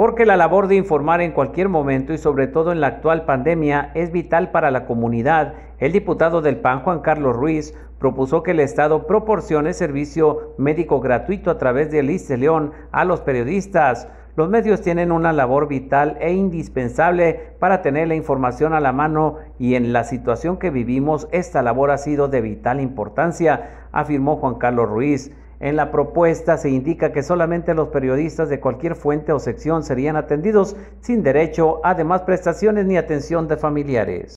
porque la labor de informar en cualquier momento y sobre todo en la actual pandemia es vital para la comunidad, el diputado del PAN Juan Carlos Ruiz propuso que el Estado proporcione servicio médico gratuito a través e de ISSSTE León a los periodistas. Los medios tienen una labor vital e indispensable para tener la información a la mano y en la situación que vivimos esta labor ha sido de vital importancia, afirmó Juan Carlos Ruiz. En la propuesta se indica que solamente los periodistas de cualquier fuente o sección serían atendidos sin derecho a demás prestaciones ni atención de familiares.